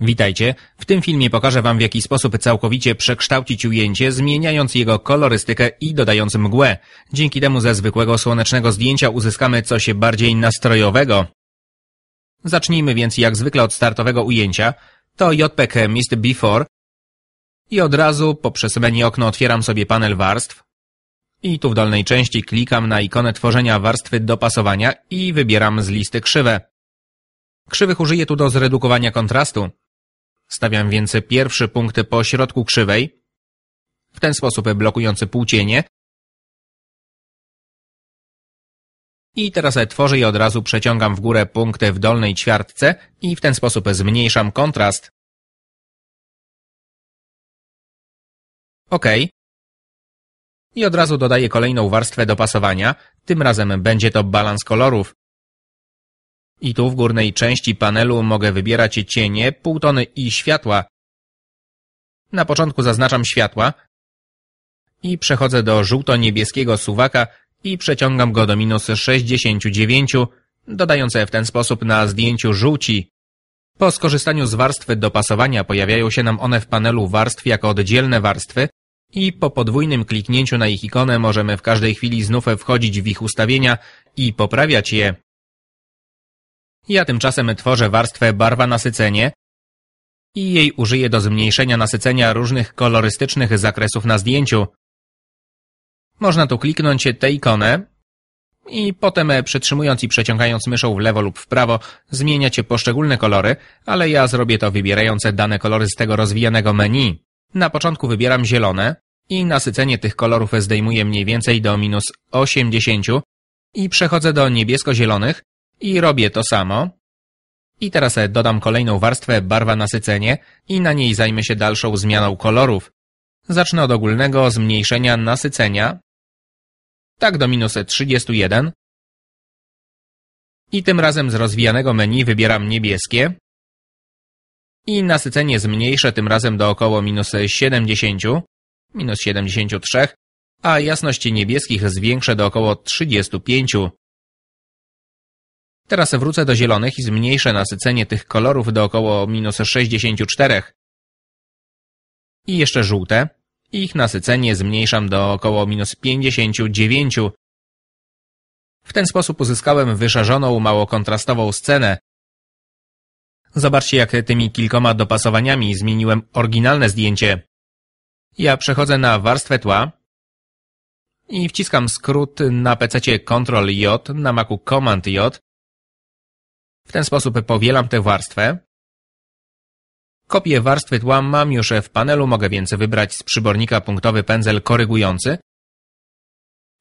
Witajcie. W tym filmie pokażę Wam w jaki sposób całkowicie przekształcić ujęcie, zmieniając jego kolorystykę i dodając mgłę. Dzięki temu ze zwykłego słonecznego zdjęcia uzyskamy coś bardziej nastrojowego. Zacznijmy więc jak zwykle od startowego ujęcia. To JPG Mist Before i od razu poprzez menu okno otwieram sobie panel warstw i tu w dolnej części klikam na ikonę tworzenia warstwy dopasowania i wybieram z listy krzywe. Krzywych użyję tu do zredukowania kontrastu. Stawiam więc pierwszy punkt po środku krzywej, w ten sposób blokujący półcienie. I teraz tworzę i od razu przeciągam w górę punkty w dolnej ćwiartce i w ten sposób zmniejszam kontrast. OK i od razu dodaję kolejną warstwę dopasowania, tym razem będzie to balans kolorów. I tu w górnej części panelu mogę wybierać cienie, półtony i światła. Na początku zaznaczam światła i przechodzę do żółto-niebieskiego suwaka i przeciągam go do minus 69, dodając w ten sposób na zdjęciu żółci. Po skorzystaniu z warstwy dopasowania pojawiają się nam one w panelu warstw jako oddzielne warstwy, i po podwójnym kliknięciu na ich ikonę możemy w każdej chwili znów wchodzić w ich ustawienia i poprawiać je. Ja tymczasem tworzę warstwę barwa nasycenie i jej użyję do zmniejszenia nasycenia różnych kolorystycznych zakresów na zdjęciu. Można tu kliknąć tę ikonę i potem e, przytrzymując i przeciągając myszą w lewo lub w prawo zmieniać poszczególne kolory, ale ja zrobię to wybierając dane kolory z tego rozwijanego menu. Na początku wybieram zielone i nasycenie tych kolorów zdejmuję mniej więcej do minus 80 i przechodzę do niebiesko-zielonych i robię to samo. I teraz e, dodam kolejną warstwę barwa nasycenie i na niej zajmę się dalszą zmianą kolorów. Zacznę od ogólnego zmniejszenia nasycenia, tak do minus 31 i tym razem z rozwijanego menu wybieram niebieskie i nasycenie zmniejszę tym razem do około minus 70, minus 73, a jasność niebieskich zwiększę do około 35. Teraz wrócę do zielonych i zmniejszę nasycenie tych kolorów do około minus 64. I jeszcze żółte. Ich nasycenie zmniejszam do około minus 59. W ten sposób uzyskałem wyszarzoną, mało kontrastową scenę, Zobaczcie, jak tymi kilkoma dopasowaniami zmieniłem oryginalne zdjęcie. Ja przechodzę na warstwę tła i wciskam skrót na PC Ctrl J, na Macu Command J. W ten sposób powielam tę warstwę. Kopię warstwy tła mam już w panelu, mogę więc wybrać z przybornika punktowy pędzel korygujący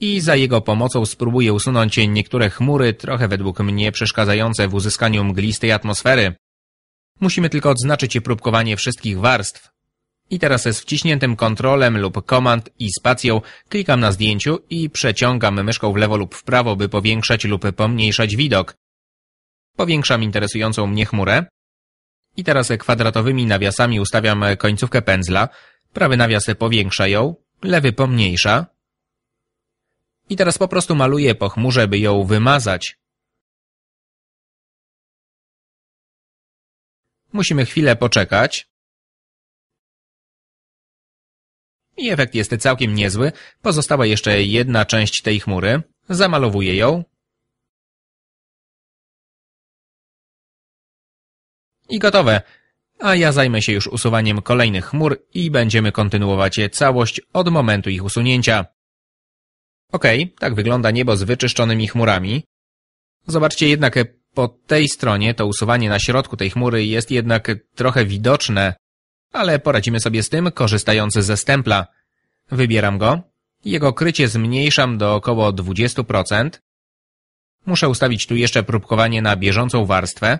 i za jego pomocą spróbuję usunąć niektóre chmury, trochę według mnie przeszkadzające w uzyskaniu mglistej atmosfery. Musimy tylko odznaczyć próbkowanie wszystkich warstw. I teraz z wciśniętym kontrolem lub komand i spacją klikam na zdjęciu i przeciągam myszką w lewo lub w prawo, by powiększać lub pomniejszać widok. Powiększam interesującą mnie chmurę. I teraz kwadratowymi nawiasami ustawiam końcówkę pędzla. Prawy nawias powiększa ją, lewy pomniejsza. I teraz po prostu maluję po chmurze, by ją wymazać. Musimy chwilę poczekać. I efekt jest całkiem niezły. Pozostała jeszcze jedna część tej chmury. Zamalowuję ją. I gotowe. A ja zajmę się już usuwaniem kolejnych chmur i będziemy kontynuować całość od momentu ich usunięcia. Ok, tak wygląda niebo z wyczyszczonymi chmurami. Zobaczcie jednak po tej stronie to usuwanie na środku tej chmury jest jednak trochę widoczne, ale poradzimy sobie z tym korzystając ze stempla. Wybieram go. Jego krycie zmniejszam do około 20%. Muszę ustawić tu jeszcze próbkowanie na bieżącą warstwę.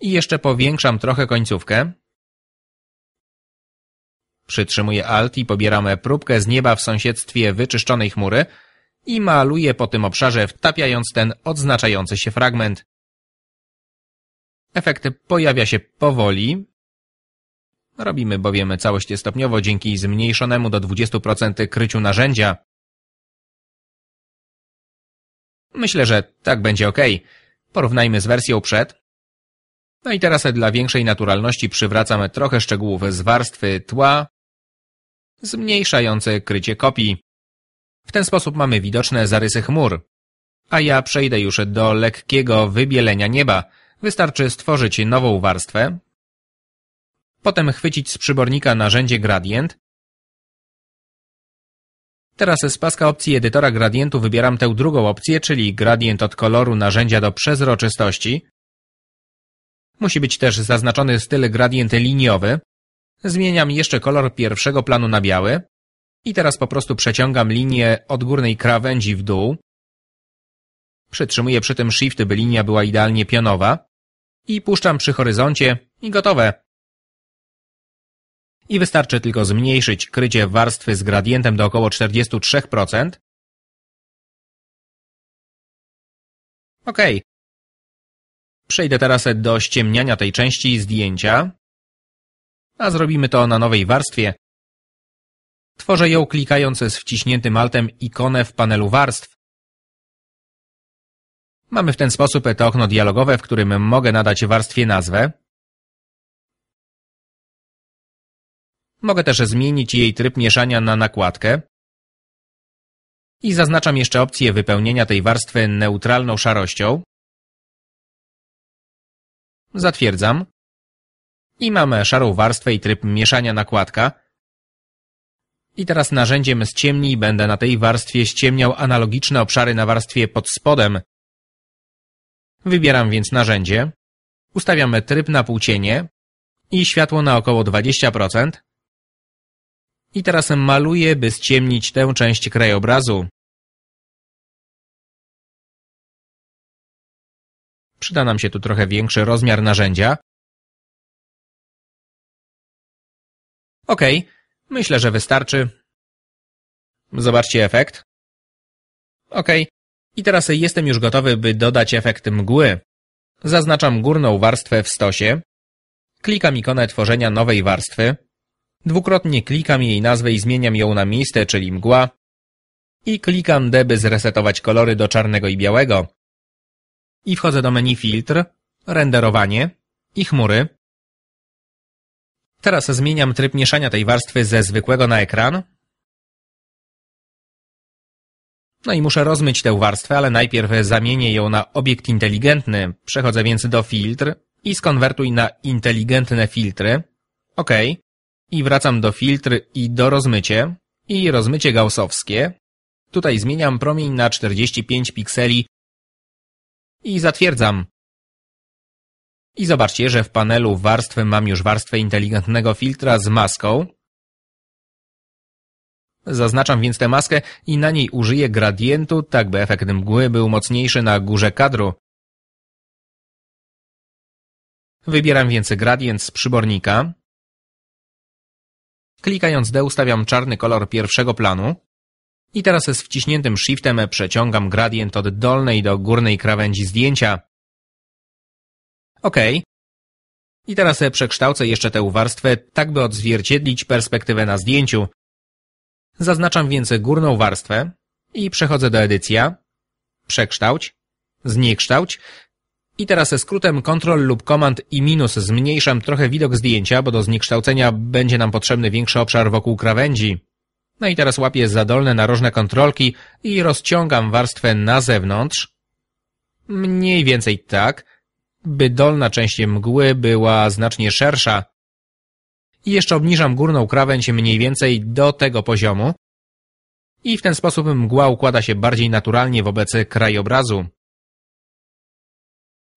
I jeszcze powiększam trochę końcówkę. Przytrzymuję Alt i pobieram próbkę z nieba w sąsiedztwie wyczyszczonej chmury – i maluje po tym obszarze, wtapiając ten odznaczający się fragment. Efekt pojawia się powoli. Robimy bowiem całość stopniowo dzięki zmniejszonemu do 20% kryciu narzędzia. Myślę, że tak będzie ok. Porównajmy z wersją przed. No i teraz dla większej naturalności przywracam trochę szczegółów z warstwy tła, zmniejszające krycie kopii. W ten sposób mamy widoczne zarysy chmur. A ja przejdę już do lekkiego wybielenia nieba. Wystarczy stworzyć nową warstwę. Potem chwycić z przybornika narzędzie gradient. Teraz z paska opcji edytora gradientu wybieram tę drugą opcję, czyli gradient od koloru narzędzia do przezroczystości. Musi być też zaznaczony styl gradient liniowy. Zmieniam jeszcze kolor pierwszego planu na biały. I teraz po prostu przeciągam linię od górnej krawędzi w dół. Przytrzymuję przy tym shift, by linia była idealnie pionowa. I puszczam przy horyzoncie i gotowe. I wystarczy tylko zmniejszyć krycie warstwy z gradientem do około 43%. Ok. Przejdę teraz do ściemniania tej części zdjęcia. A zrobimy to na nowej warstwie. Tworzę ją klikając z wciśniętym altem ikonę w panelu warstw. Mamy w ten sposób to okno dialogowe, w którym mogę nadać warstwie nazwę. Mogę też zmienić jej tryb mieszania na nakładkę. I zaznaczam jeszcze opcję wypełnienia tej warstwy neutralną szarością. Zatwierdzam. I mamy szarą warstwę i tryb mieszania nakładka. I teraz narzędziem z ciemni będę na tej warstwie ściemniał analogiczne obszary na warstwie pod spodem. Wybieram więc narzędzie, Ustawiamy tryb na półcienie i światło na około 20%. I teraz maluję, by ściemnić tę część krajobrazu. Przyda nam się tu trochę większy rozmiar narzędzia. OK, Myślę, że wystarczy. Zobaczcie efekt. OK. I teraz jestem już gotowy, by dodać efekt mgły. Zaznaczam górną warstwę w stosie. Klikam ikonę tworzenia nowej warstwy. Dwukrotnie klikam jej nazwę i zmieniam ją na miejsce, czyli mgła. I klikam D, by zresetować kolory do czarnego i białego. I wchodzę do menu filtr, renderowanie i chmury. Teraz zmieniam tryb mieszania tej warstwy ze zwykłego na ekran. No i muszę rozmyć tę warstwę, ale najpierw zamienię ją na obiekt inteligentny. Przechodzę więc do filtr i skonwertuj na inteligentne filtry. OK. I wracam do filtr i do rozmycie. I rozmycie gaussowskie. Tutaj zmieniam promień na 45 pikseli i zatwierdzam. I zobaczcie, że w panelu warstwy mam już warstwę inteligentnego filtra z maską. Zaznaczam więc tę maskę i na niej użyję gradientu, tak by efekt mgły był mocniejszy na górze kadru. Wybieram więc gradient z przybornika. Klikając D ustawiam czarny kolor pierwszego planu. I teraz z wciśniętym Shiftem przeciągam gradient od dolnej do górnej krawędzi zdjęcia. OK, Okay. I teraz e, przekształcę jeszcze tę warstwę, tak by odzwierciedlić perspektywę na zdjęciu. Zaznaczam więc górną warstwę i przechodzę do edycja, przekształć, zniekształć i teraz e, skrótem Ctrl lub Command i minus zmniejszam trochę widok zdjęcia, bo do zniekształcenia będzie nam potrzebny większy obszar wokół krawędzi. No i teraz łapię za dolne narożne kontrolki i rozciągam warstwę na zewnątrz. Mniej więcej tak by dolna część mgły była znacznie szersza. I jeszcze obniżam górną krawędź mniej więcej do tego poziomu i w ten sposób mgła układa się bardziej naturalnie wobec krajobrazu.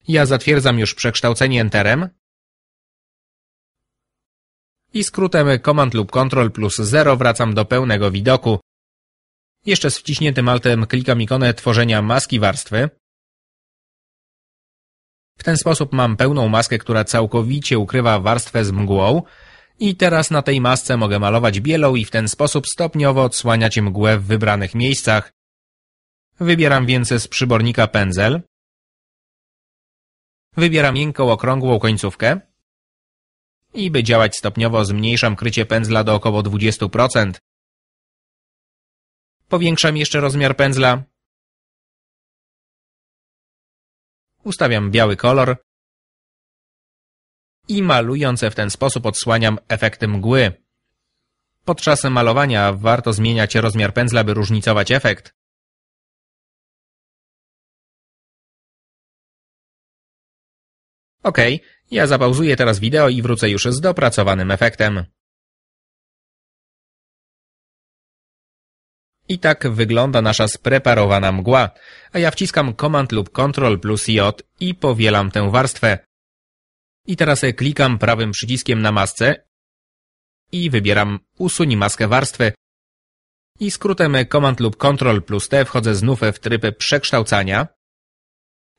Ja zatwierdzam już przekształcenie Enterem i skrótem Command lub Ctrl plus 0 wracam do pełnego widoku. Jeszcze z wciśniętym altem klikam ikonę tworzenia maski warstwy w ten sposób mam pełną maskę, która całkowicie ukrywa warstwę z mgłą i teraz na tej masce mogę malować bielą i w ten sposób stopniowo odsłaniać mgłę w wybranych miejscach. Wybieram więc z przybornika pędzel. Wybieram miękką, okrągłą końcówkę. I by działać stopniowo zmniejszam krycie pędzla do około 20%. Powiększam jeszcze rozmiar pędzla ustawiam biały kolor i malujące w ten sposób odsłaniam efekty mgły. Podczas malowania warto zmieniać rozmiar pędzla, by różnicować efekt. Ok, ja zapauzuję teraz wideo i wrócę już z dopracowanym efektem. I tak wygląda nasza spreparowana mgła, a ja wciskam Command lub Ctrl plus J i powielam tę warstwę. I teraz klikam prawym przyciskiem na masce i wybieram Usuń maskę warstwy. I skrótem Command lub Ctrl plus T wchodzę znów w tryb przekształcania.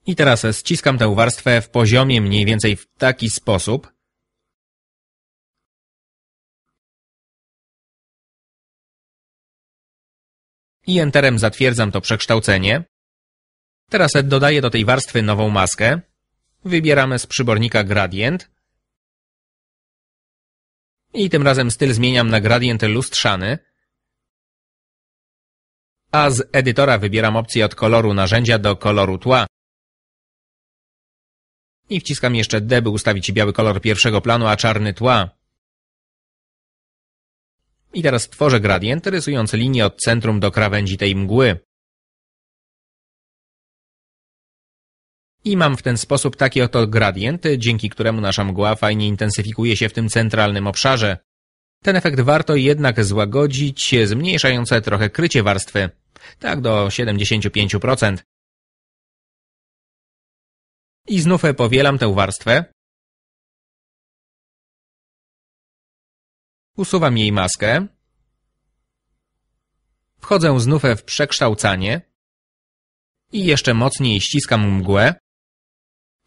I teraz ściskam tę warstwę w poziomie mniej więcej w taki sposób. i enterem zatwierdzam to przekształcenie. Teraz dodaję do tej warstwy nową maskę. Wybieramy z przybornika gradient. I tym razem styl zmieniam na gradient lustrzany. A z edytora wybieram opcję od koloru narzędzia do koloru tła. I wciskam jeszcze D, by ustawić biały kolor pierwszego planu, a czarny tła. I teraz tworzę gradient, rysując linię od centrum do krawędzi tej mgły. I mam w ten sposób taki oto gradient, dzięki któremu nasza mgła fajnie intensyfikuje się w tym centralnym obszarze. Ten efekt warto jednak złagodzić, zmniejszając trochę krycie warstwy. Tak do 75%. I znów powielam tę warstwę. Usuwam jej maskę. Wchodzę znów w przekształcanie. I jeszcze mocniej ściskam mgłę.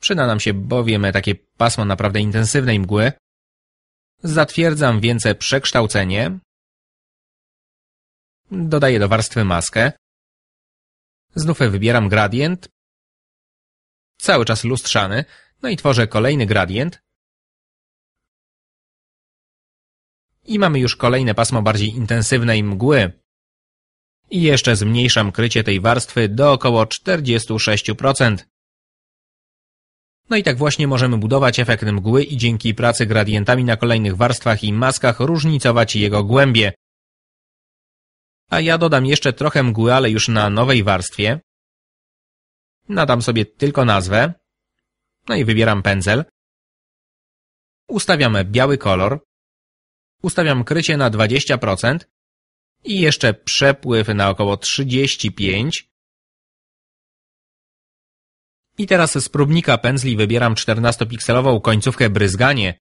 Przyda nam się bowiem takie pasmo naprawdę intensywnej mgły. Zatwierdzam więc przekształcenie. Dodaję do warstwy maskę. Znów wybieram gradient. Cały czas lustrzany. No i tworzę kolejny gradient. i mamy już kolejne pasmo bardziej intensywnej mgły. I jeszcze zmniejszam krycie tej warstwy do około 46%. No i tak właśnie możemy budować efekt mgły i dzięki pracy gradientami na kolejnych warstwach i maskach różnicować jego głębie. A ja dodam jeszcze trochę mgły, ale już na nowej warstwie. Nadam sobie tylko nazwę. No i wybieram pędzel. Ustawiamy biały kolor. Ustawiam krycie na 20% i jeszcze przepływ na około 35. I teraz z próbnika pędzli wybieram 14-pikselową końcówkę bryzganie.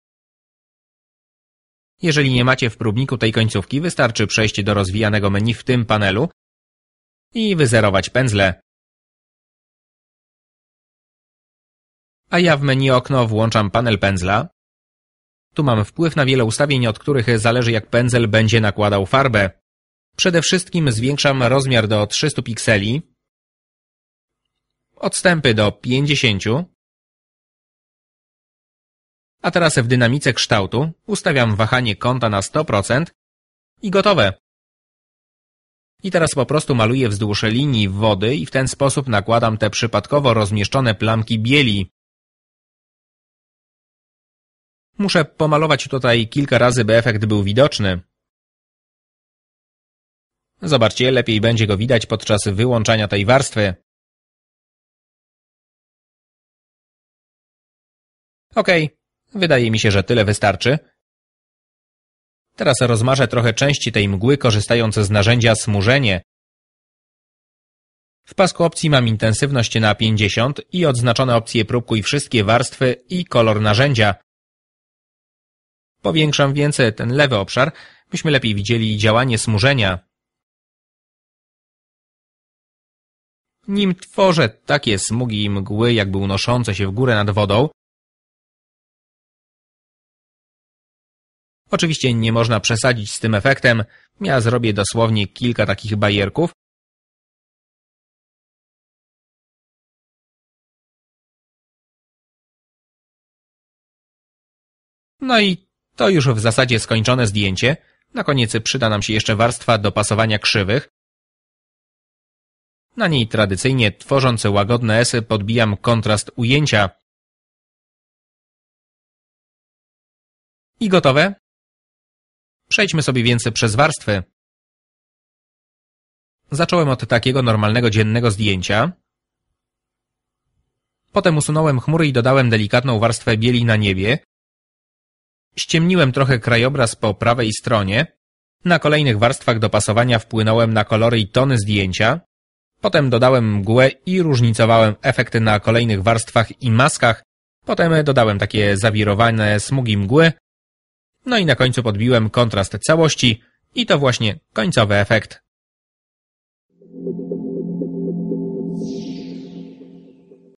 Jeżeli nie macie w próbniku tej końcówki, wystarczy przejść do rozwijanego menu w tym panelu i wyzerować pędzle. A ja w menu okno włączam panel pędzla. Tu mam wpływ na wiele ustawień, od których zależy jak pędzel będzie nakładał farbę. Przede wszystkim zwiększam rozmiar do 300 pikseli, odstępy do 50, a teraz w dynamice kształtu ustawiam wahanie kąta na 100% i gotowe. I teraz po prostu maluję wzdłuż linii wody i w ten sposób nakładam te przypadkowo rozmieszczone plamki bieli. Muszę pomalować tutaj kilka razy, by efekt był widoczny. Zobaczcie, lepiej będzie go widać podczas wyłączania tej warstwy. Ok, wydaje mi się, że tyle wystarczy. Teraz rozmarzę trochę części tej mgły, korzystając z narzędzia smużenie. W pasku opcji mam intensywność na 50 i odznaczone opcje próbkuj wszystkie warstwy i kolor narzędzia. Powiększam więcej ten lewy obszar, byśmy lepiej widzieli działanie smużenia. Nim tworzę takie smugi i mgły, jakby unoszące się w górę nad wodą, Oczywiście nie można przesadzić z tym efektem, ja zrobię dosłownie kilka takich bajerków, No i to już w zasadzie skończone zdjęcie. Na koniec przyda nam się jeszcze warstwa dopasowania krzywych. Na niej tradycyjnie tworząc łagodne esy podbijam kontrast ujęcia. I gotowe. Przejdźmy sobie więc przez warstwy. Zacząłem od takiego normalnego dziennego zdjęcia. Potem usunąłem chmury i dodałem delikatną warstwę bieli na niebie. Ściemniłem trochę krajobraz po prawej stronie, na kolejnych warstwach dopasowania wpłynąłem na kolory i tony zdjęcia, potem dodałem mgłę i różnicowałem efekty na kolejnych warstwach i maskach, potem dodałem takie zawirowane smugi mgły, no i na końcu podbiłem kontrast całości i to właśnie końcowy efekt.